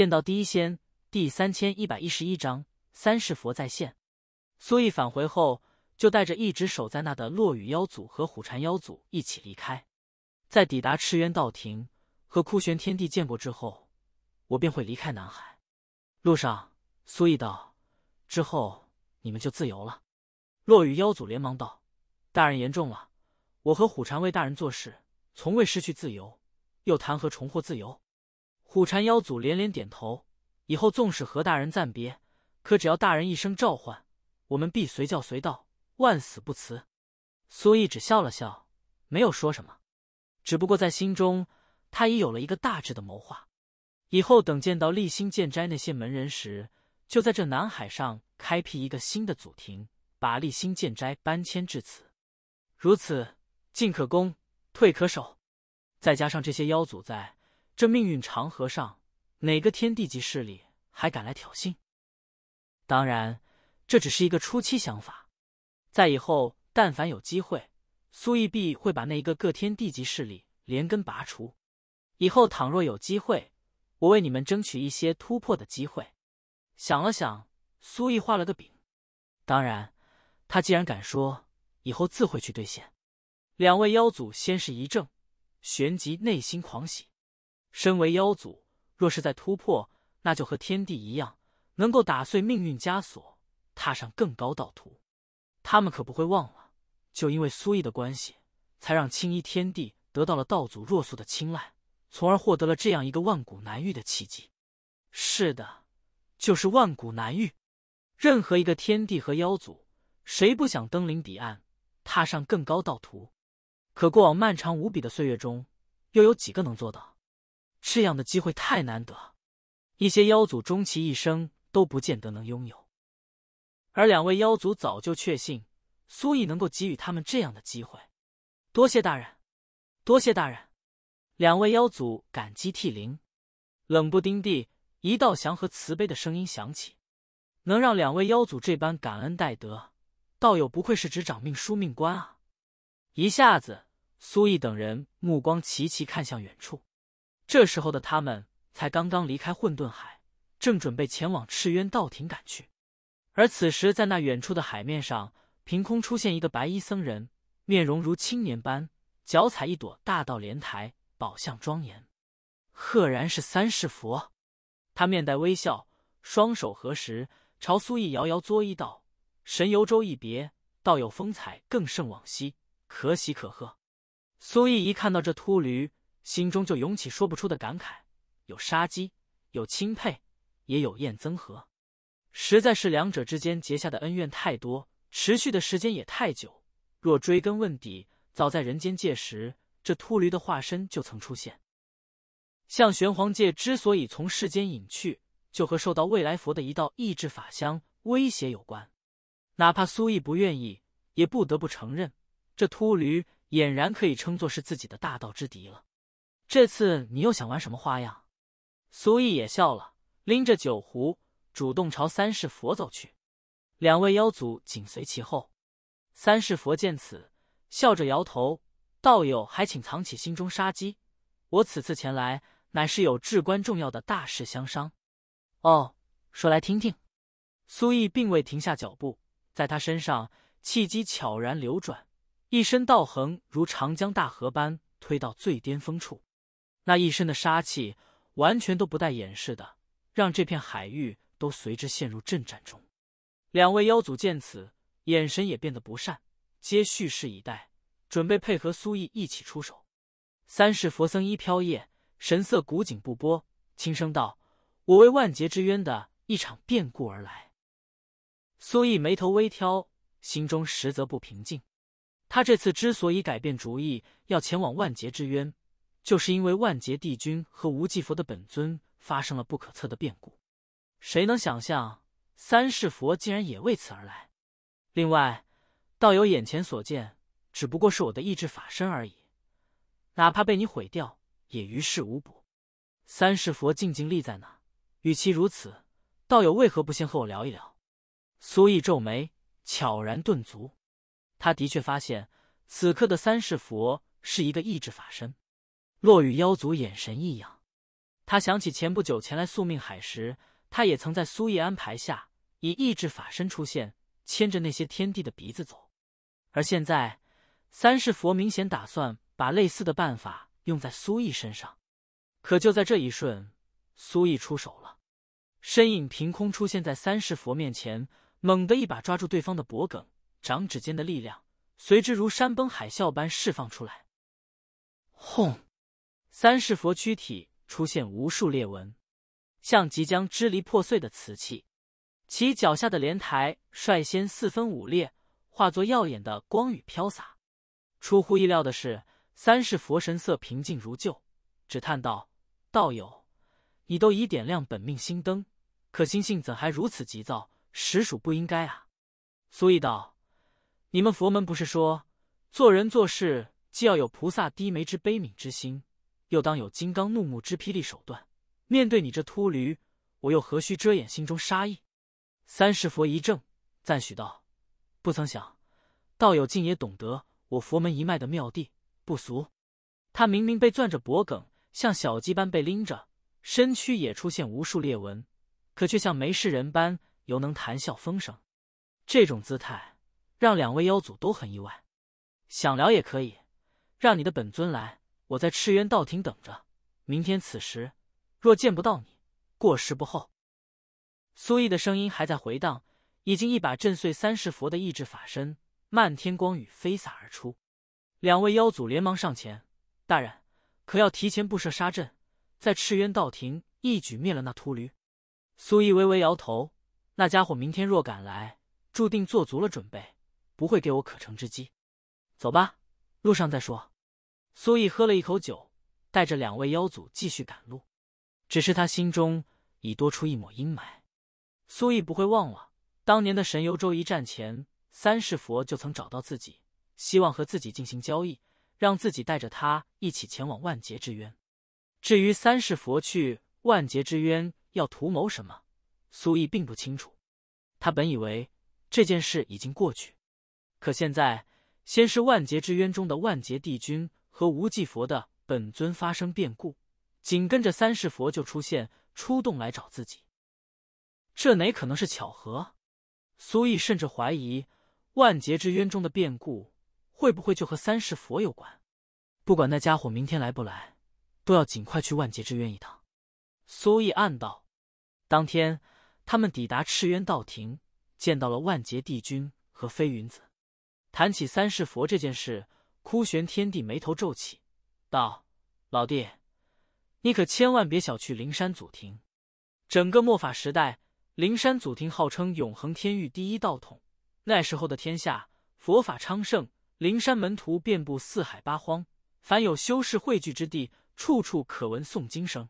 见到第一仙第三千一百一十一章三世佛再现。苏毅返回后，就带着一直守在那的落羽妖祖和虎禅妖祖一起离开。在抵达赤渊道庭和枯玄天帝见过之后，我便会离开南海。路上，苏毅道：“之后你们就自由了。”落羽妖祖连忙道：“大人言重了，我和虎禅为大人做事，从未失去自由，又谈何重获自由？”虎禅妖祖连连点头，以后纵使和大人暂别，可只要大人一声召唤，我们必随叫随到，万死不辞。苏毅只笑了笑，没有说什么，只不过在心中，他已有了一个大致的谋划。以后等见到立心剑斋那些门人时，就在这南海上开辟一个新的祖庭，把立心剑斋搬迁至此。如此，进可攻，退可守，再加上这些妖祖在。这命运长河上，哪个天地级势力还敢来挑衅？当然，这只是一个初期想法。在以后，但凡有机会，苏义必会把那一个各天地级势力连根拔除。以后倘若有机会，我为你们争取一些突破的机会。想了想，苏毅画了个饼。当然，他既然敢说，以后自会去兑现。两位妖祖先是一怔，旋即内心狂喜。身为妖祖，若是在突破，那就和天帝一样，能够打碎命运枷锁，踏上更高道途。他们可不会忘了，就因为苏毅的关系，才让青衣天帝得到了道祖若素的青睐，从而获得了这样一个万古难遇的契机。是的，就是万古难遇。任何一个天帝和妖祖，谁不想登临彼岸，踏上更高道途？可过往漫长无比的岁月中，又有几个能做到？这样的机会太难得，一些妖族终其一生都不见得能拥有。而两位妖族早就确信苏毅能够给予他们这样的机会，多谢大人，多谢大人！两位妖族感激涕零。冷不丁地，一道祥和慈悲的声音响起：“能让两位妖族这般感恩戴德，道友不愧是执掌命书命官啊！”一下子，苏毅等人目光齐齐看向远处。这时候的他们才刚刚离开混沌海，正准备前往赤渊道庭赶去。而此时，在那远处的海面上，凭空出现一个白衣僧人，面容如青年般，脚踩一朵大道莲台，宝相庄严，赫然是三世佛。他面带微笑，双手合十，朝苏毅遥遥作揖道：“神游州一别，道友风采更胜往昔，可喜可贺。”苏毅一看到这秃驴。心中就涌起说不出的感慨，有杀机，有钦佩，也有厌憎和，实在是两者之间结下的恩怨太多，持续的时间也太久。若追根问底，早在人间界时，这秃驴的化身就曾出现。像玄黄界之所以从世间隐去，就和受到未来佛的一道异志法相威胁有关。哪怕苏毅不愿意，也不得不承认，这秃驴俨然可以称作是自己的大道之敌了。这次你又想玩什么花样？苏毅也笑了，拎着酒壶主动朝三世佛走去，两位妖祖紧随其后。三世佛见此，笑着摇头：“道友还请藏起心中杀机，我此次前来，乃是有至关重要的大事相商。”哦，说来听听。苏毅并未停下脚步，在他身上气机悄然流转，一身道横如长江大河般推到最巅峰处。那一身的杀气，完全都不带掩饰的，让这片海域都随之陷入震战中。两位妖祖见此，眼神也变得不善，皆蓄势以待，准备配合苏毅一起出手。三世佛僧衣飘曳，神色古井不波，轻声道：“我为万劫之渊的一场变故而来。”苏毅眉头微挑，心中实则不平静。他这次之所以改变主意，要前往万劫之渊。就是因为万劫帝君和无忌佛的本尊发生了不可测的变故，谁能想象三世佛竟然也为此而来？另外，道友眼前所见只不过是我的意志法身而已，哪怕被你毁掉也于事无补。三世佛静静立在那，与其如此，道友为何不先和我聊一聊？苏毅皱眉，悄然顿足。他的确发现，此刻的三世佛是一个意志法身。落雨妖族眼神异样，他想起前不久前来宿命海时，他也曾在苏毅安排下以意志法身出现，牵着那些天帝的鼻子走。而现在，三世佛明显打算把类似的办法用在苏毅身上。可就在这一瞬，苏毅出手了，身影凭空出现在三世佛面前，猛地一把抓住对方的脖颈，掌指间的力量随之如山崩海啸般释放出来，轰！三世佛躯体出现无数裂纹，像即将支离破碎的瓷器。其脚下的莲台率先四分五裂，化作耀眼的光雨飘洒。出乎意料的是，三世佛神色平静如旧，只叹道：“道友，你都已点亮本命心灯，可心性怎还如此急躁？实属不应该啊。”苏意道：“你们佛门不是说，做人做事既要有菩萨低眉之悲悯之心？”又当有金刚怒目之霹雳手段，面对你这秃驴，我又何须遮掩心中杀意？三世佛一怔，赞许道：“不曾想，道友竟也懂得我佛门一脉的妙谛，不俗。”他明明被攥着脖梗，像小鸡般被拎着，身躯也出现无数裂纹，可却像没事人般，犹能谈笑风生。这种姿态让两位妖祖都很意外。想聊也可以，让你的本尊来。我在赤渊道庭等着，明天此时若见不到你，过时不候。苏毅的声音还在回荡，已经一把震碎三世佛的意志法身，漫天光雨飞洒而出。两位妖祖连忙上前：“大人，可要提前布设杀阵，在赤渊道庭一举灭了那秃驴？”苏毅微微摇头：“那家伙明天若赶来，注定做足了准备，不会给我可乘之机。走吧，路上再说。”苏毅喝了一口酒，带着两位妖祖继续赶路。只是他心中已多出一抹阴霾。苏毅不会忘了当年的神游州一战前，三世佛就曾找到自己，希望和自己进行交易，让自己带着他一起前往万劫之渊。至于三世佛去万劫之渊要图谋什么，苏毅并不清楚。他本以为这件事已经过去，可现在，先是万劫之渊中的万劫帝君。和无忌佛的本尊发生变故，紧跟着三世佛就出现出洞来找自己，这哪可能是巧合？苏毅甚至怀疑万劫之渊中的变故会不会就和三世佛有关？不管那家伙明天来不来，都要尽快去万劫之渊一趟。苏毅暗道。当天，他们抵达赤渊道庭，见到了万劫帝君和飞云子，谈起三世佛这件事。枯玄天帝眉头皱起，道：“老弟，你可千万别小觑灵山祖庭。整个末法时代，灵山祖庭号称永恒天域第一道统。那时候的天下，佛法昌盛，灵山门徒遍布四海八荒，凡有修士汇聚之地，处处可闻诵经声。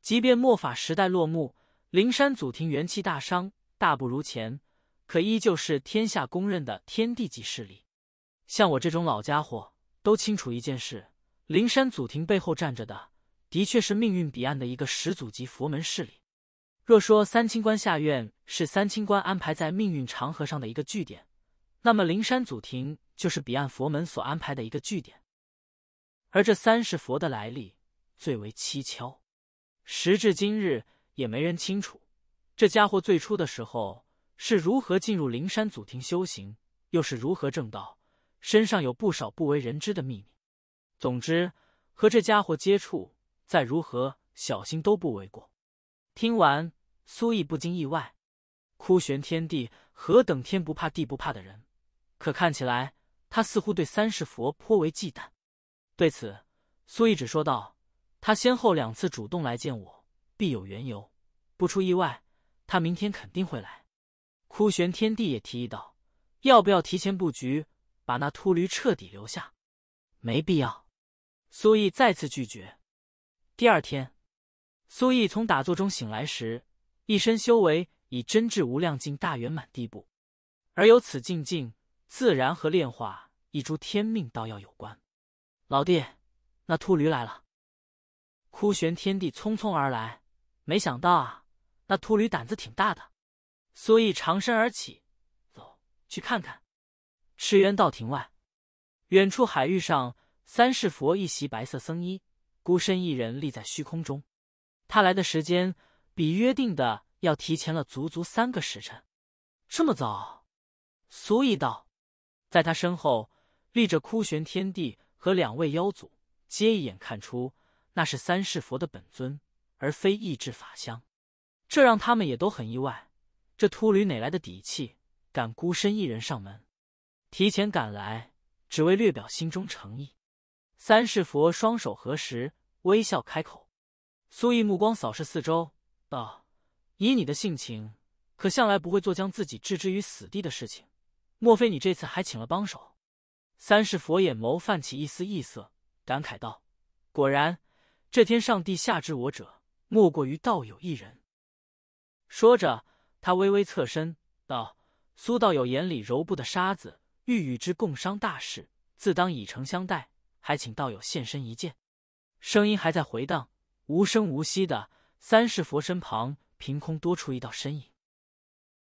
即便末法时代落幕，灵山祖庭元气大伤，大不如前，可依旧是天下公认的天地级势力。”像我这种老家伙，都清楚一件事：灵山祖庭背后站着的，的确是命运彼岸的一个始祖级佛门势力。若说三清观下院是三清观安排在命运长河上的一个据点，那么灵山祖庭就是彼岸佛门所安排的一个据点。而这三世佛的来历最为蹊跷，时至今日也没人清楚，这家伙最初的时候是如何进入灵山祖庭修行，又是如何正道。身上有不少不为人知的秘密。总之，和这家伙接触，再如何小心都不为过。听完，苏毅不禁意外：枯玄天帝何等天不怕地不怕的人，可看起来他似乎对三世佛颇为忌惮。对此，苏毅只说道：“他先后两次主动来见我，必有缘由。不出意外，他明天肯定会来。”枯玄天帝也提议道：“要不要提前布局？”把那秃驴彻底留下，没必要。苏毅再次拒绝。第二天，苏毅从打坐中醒来时，一身修为已真至无量境大圆满地步，而有此境境，自然和炼化一株天命道药有关。老弟，那秃驴来了。枯玄天帝匆匆而来，没想到啊，那秃驴胆子挺大的。苏毅长身而起，走去看看。赤渊道庭外，远处海域上，三世佛一袭白色僧衣，孤身一人立在虚空中。他来的时间比约定的要提前了足足三个时辰。这么早，苏义道，在他身后立着枯玄天帝和两位妖祖，皆一眼看出那是三世佛的本尊，而非异质法相。这让他们也都很意外，这秃驴哪来的底气，敢孤身一人上门？提前赶来，只为略表心中诚意。三世佛双手合十，微笑开口。苏毅目光扫视四周，道：“以你的性情，可向来不会做将自己置之于死地的事情。莫非你这次还请了帮手？”三世佛眼眸泛起一丝异色，感慨道：“果然，这天上地下知我者，莫过于道友一人。”说着，他微微侧身，道：“苏道友眼里揉不的沙子。”欲与之共商大事，自当以诚相待，还请道友现身一见。声音还在回荡，无声无息的三世佛身旁，凭空多出一道身影。